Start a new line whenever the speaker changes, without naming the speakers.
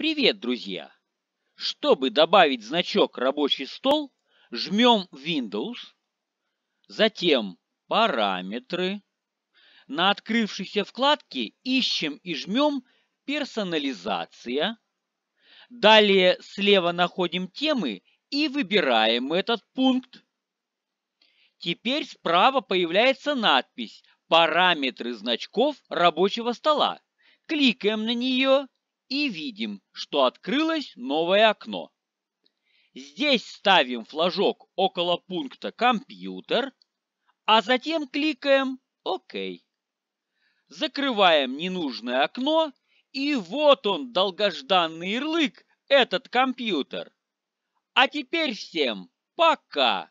Привет, друзья! Чтобы добавить значок «Рабочий стол», жмем Windows, затем «Параметры». На открывшейся вкладке ищем и жмем «Персонализация». Далее слева находим темы и выбираем этот пункт. Теперь справа появляется надпись «Параметры значков рабочего стола». Кликаем на нее – и видим, что открылось новое окно. Здесь ставим флажок около пункта «Компьютер», а затем кликаем «Ок». Закрываем ненужное окно, и вот он, долгожданный ярлык, этот компьютер. А теперь всем пока!